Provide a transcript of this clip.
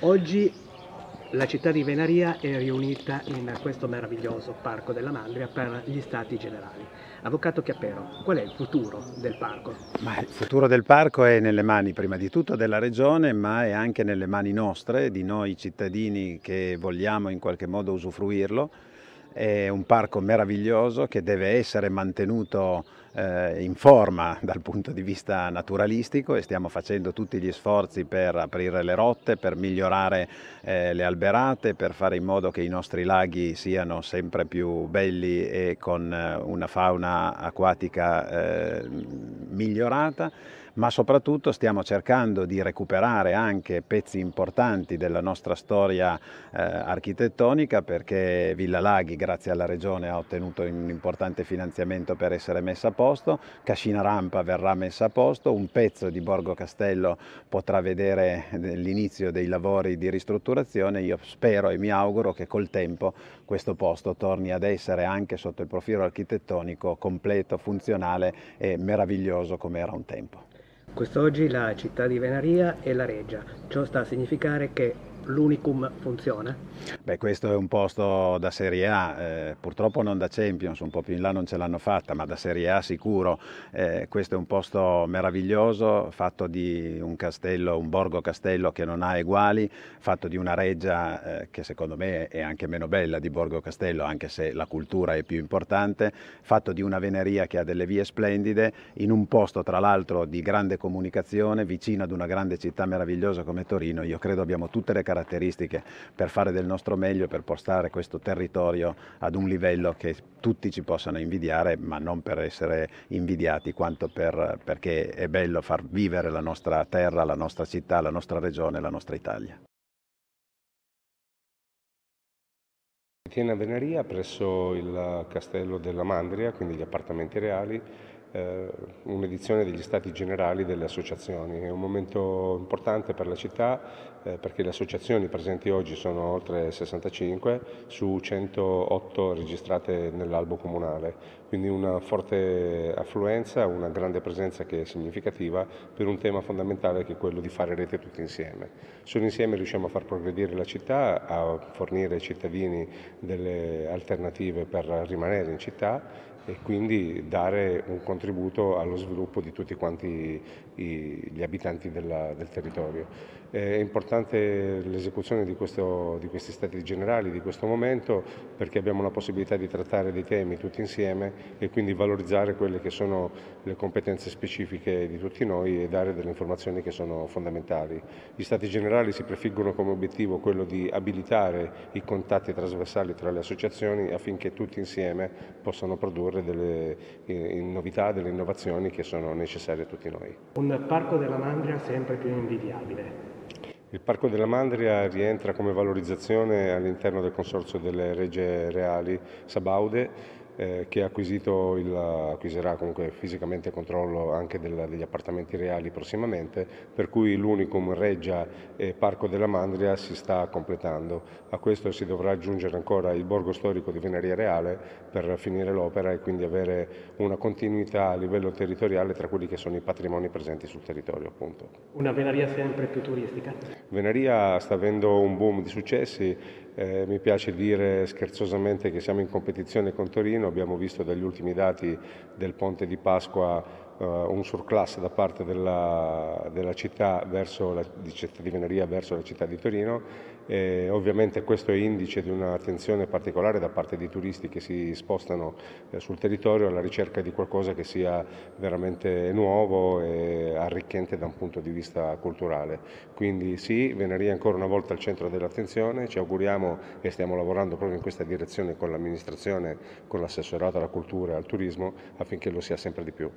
Oggi la città di Venaria è riunita in questo meraviglioso Parco della Mandria per gli stati generali. Avvocato Chiappero, qual è il futuro del parco? Ma il futuro del parco è nelle mani prima di tutto della regione, ma è anche nelle mani nostre, di noi cittadini che vogliamo in qualche modo usufruirlo. È un parco meraviglioso che deve essere mantenuto eh, in forma dal punto di vista naturalistico e stiamo facendo tutti gli sforzi per aprire le rotte, per migliorare eh, le alberate, per fare in modo che i nostri laghi siano sempre più belli e con eh, una fauna acquatica eh, migliorata ma soprattutto stiamo cercando di recuperare anche pezzi importanti della nostra storia eh, architettonica perché Villa Laghi grazie alla Regione ha ottenuto un importante finanziamento per essere messa a posto posto, Cascina Rampa verrà messa a posto, un pezzo di Borgo Castello potrà vedere eh, l'inizio dei lavori di ristrutturazione, io spero e mi auguro che col tempo questo posto torni ad essere anche sotto il profilo architettonico completo, funzionale e meraviglioso come era un tempo. Quest'oggi la città di Venaria è la Reggia, ciò sta a significare che l'unicum funziona? Beh, questo è un posto da Serie A, eh, purtroppo non da Champions, un po' più in là non ce l'hanno fatta, ma da Serie A sicuro. Eh, questo è un posto meraviglioso, fatto di un castello, un borgo castello che non ha eguali, fatto di una reggia eh, che secondo me è anche meno bella di Borgo Castello, anche se la cultura è più importante, fatto di una veneria che ha delle vie splendide, in un posto tra l'altro di grande comunicazione, vicino ad una grande città meravigliosa come Torino, io credo abbiamo tutte le caratteristiche caratteristiche per fare del nostro meglio, per portare questo territorio ad un livello che tutti ci possano invidiare, ma non per essere invidiati, quanto per, perché è bello far vivere la nostra terra, la nostra città, la nostra regione, la nostra Italia. Tiene a Veneria presso il castello della Mandria, quindi gli appartamenti reali, eh, un'edizione degli stati generali delle associazioni. È un momento importante per la città eh, perché le associazioni presenti oggi sono oltre 65 su 108 registrate nell'albo comunale, quindi una forte affluenza, una grande presenza che è significativa per un tema fondamentale che è quello di fare rete tutti insieme. Solo insieme riusciamo a far progredire la città, a fornire ai cittadini delle alternative per rimanere in città e quindi dare un contributo allo sviluppo di tutti quanti gli abitanti della, del territorio. È importante importante l'esecuzione di, di, questi stati generali, di questo momento, perché abbiamo la possibilità di trattare dei temi tutti insieme e quindi valorizzare quelle che sono le competenze specifiche di tutti noi e dare delle informazioni che sono fondamentali. Gli stati generali si prefiggono come obiettivo quello di abilitare i contatti trasversali tra le associazioni affinché tutti insieme possano produrre delle eh, novità, delle innovazioni che sono necessarie a tutti noi. Un parco della Mandria sempre più invidiabile. Il Parco della Mandria rientra come valorizzazione all'interno del Consorzio delle Regie Reali Sabaude eh, che il, acquisirà comunque fisicamente controllo anche del, degli appartamenti reali prossimamente, per cui l'Unicum Reggia e Parco della Mandria si sta completando. A questo si dovrà aggiungere ancora il borgo storico di Veneria Reale per finire l'opera e quindi avere una continuità a livello territoriale tra quelli che sono i patrimoni presenti sul territorio. Appunto. Una Venaria sempre più turistica? Venaria sta avendo un boom di successi eh, mi piace dire scherzosamente che siamo in competizione con Torino, abbiamo visto dagli ultimi dati del ponte di Pasqua eh, un surclass da parte della, della città verso la, di, di Veneria verso la città di Torino e ovviamente questo è indice di un'attenzione particolare da parte dei turisti che si spostano eh, sul territorio alla ricerca di qualcosa che sia veramente nuovo e arricchente da un punto di vista culturale. Quindi sì, Veneria è ancora una volta al centro dell'attenzione, ci auguriamo e stiamo lavorando proprio in questa direzione con l'amministrazione, con l'assessorato alla cultura e al turismo affinché lo sia sempre di più.